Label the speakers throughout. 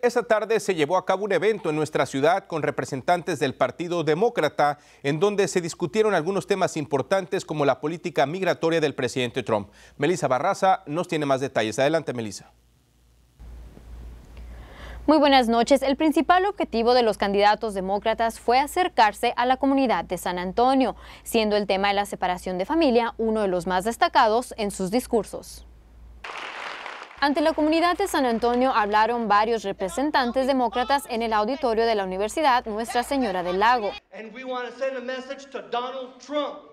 Speaker 1: Esta tarde se llevó a cabo un evento en nuestra ciudad con representantes del Partido Demócrata, en donde se discutieron algunos temas importantes como la política migratoria del presidente Trump. Melissa Barraza nos tiene más detalles. Adelante, Melissa.
Speaker 2: Muy buenas noches. El principal objetivo de los candidatos demócratas fue acercarse a la comunidad de San Antonio, siendo el tema de la separación de familia uno de los más destacados en sus discursos. Ante la comunidad de San Antonio hablaron varios representantes demócratas en el auditorio de la Universidad Nuestra Señora del Lago.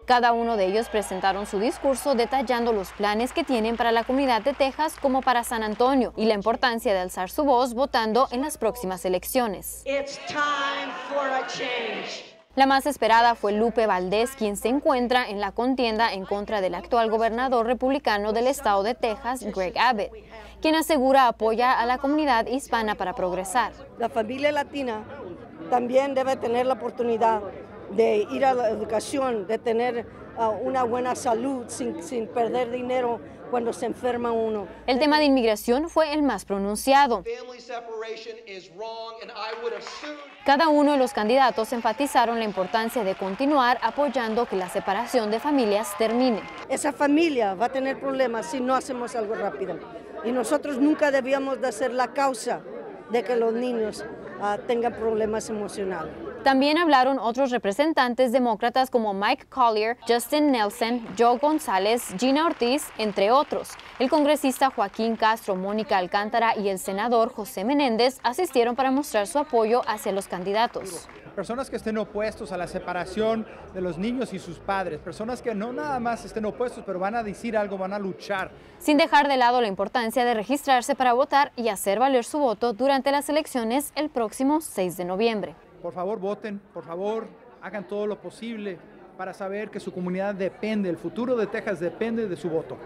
Speaker 2: Cada uno de ellos presentaron su discurso detallando los planes que tienen para la comunidad de Texas como para San Antonio y la importancia de alzar su voz votando en las próximas elecciones. La más esperada fue Lupe Valdés, quien se encuentra en la contienda en contra del actual gobernador republicano del estado de Texas, Greg Abbott, quien asegura apoya a la comunidad hispana para
Speaker 3: progresar. La familia latina también debe tener la oportunidad de ir a la educación, de tener una buena salud sin, perder dinero cuando se enferma uno.
Speaker 2: El tema de inmigración fue el más pronunciado. Cada uno de los candidatos enfatizaron la importancia de
Speaker 3: continuar apoyando que la separación de familias termine. Esa familia va a tener problemas si no hacemos algo rápido. Y nosotros nunca debíamos de ser la causa de que los niños ah, tengan problemas emocionales.
Speaker 2: También hablaron otros representantes demócratas como Mike Collier, Justin Nelson, Joe González, Gina Ortiz, entre otros. El congresista Joaquín Castro, Mónica Alcántara y el senador José Menéndez asistieron para mostrar su apoyo hacia los candidatos
Speaker 1: personas que estén opuestos a la separación de los niños y sus padres, personas que no nada más estén opuestos, pero van a decir algo, van a luchar.
Speaker 2: Sin dejar de lado la importancia de registrarse para votar y hacer valer su voto durante las elecciones el próximo 6 de noviembre
Speaker 1: por favor voten, por favor hagan todo lo posible para saber que su comunidad depende, el futuro de Texas depende de su voto.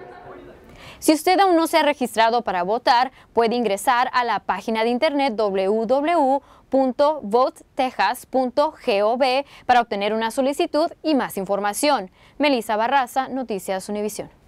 Speaker 2: Si usted aún no se ha registrado para votar, puede ingresar a la página de internet www.votetexas.gov para obtener una solicitud y más información. Melissa Barraza, Noticias Univisión.